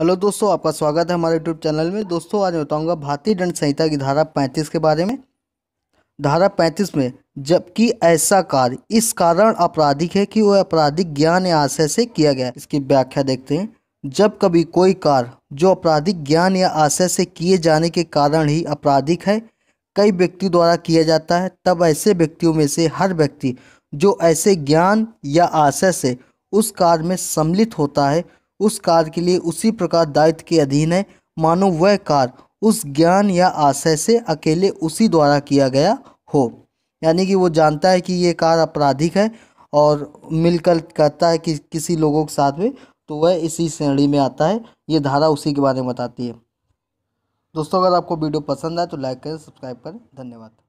hello दोस्तों आपका स्वागत है हमारे यूट्यूब चैनल में दोस्तों आज मैं बताऊंगा भारतीय दंड संहिता की धारा 35 के बारे में धारा 35 में जबकि ऐसा कार्य इस कारण आपराधिक है कि वह आपराधिक ज्ञान या आशय से किया गया इसकी व्याख्या देखते हैं जब कभी कोई कार्य जो आपराधिक ज्ञान या आशय से किए जाने के कारण ही आपराधिक है कई व्यक्ति द्वारा किया जाता है तब ऐसे व्यक्तियों में से हर व्यक्ति जो ऐसे ज्ञान या आशय से उस कार्य में सम्मिलित होता है उस कार्य के लिए उसी प्रकार दायित्व के अधीन है मानो वह कार्य उस ज्ञान या आशय से अकेले उसी द्वारा किया गया हो यानी कि वो जानता है कि ये कार्य आपराधिक है और मिलकर करता है कि किसी लोगों के साथ में तो वह इसी श्रेणी में आता है ये धारा उसी के बारे में बताती है दोस्तों अगर आपको वीडियो पसंद आए तो लाइक करें सब्सक्राइब करें धन्यवाद